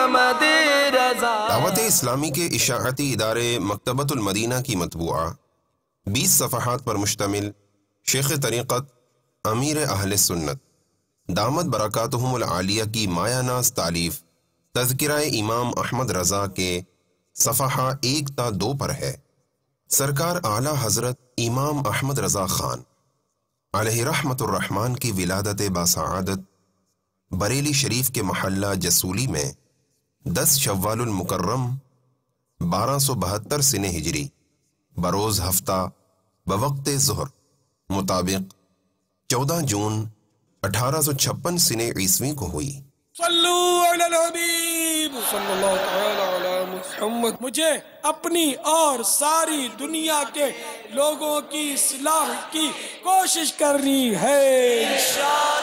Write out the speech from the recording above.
दावत इस्लामी के इशाती इदारे मकतबतुलमदीना की मतबूआ बीस सफ़ात पर मुश्तमिल शेख तरीक़त अमीर अहल सुन्नत दामद बरक़ातहमालिया की मायानास तारीफ़ तजकर इमाम अहमद रज़ा के सफहा एक ता दो पर है सरकार आला हज़रत इमाम अहमद रज़ा ख़ान रहमतुर्रहमान की विलादत बासादत बरेली शरीफ के महल्ला जसूली में दस शवालमकर्रम बारह सौ बहत्तर सिने हिजरी बरोज़ हफ्ता बवक्त जहर मुताबिक चौदह जून अठारह सौ छप्पन सिने ईस्वी को हुई मुझे अपनी और सारी दुनिया के लोगों की सलाह की कोशिश करनी है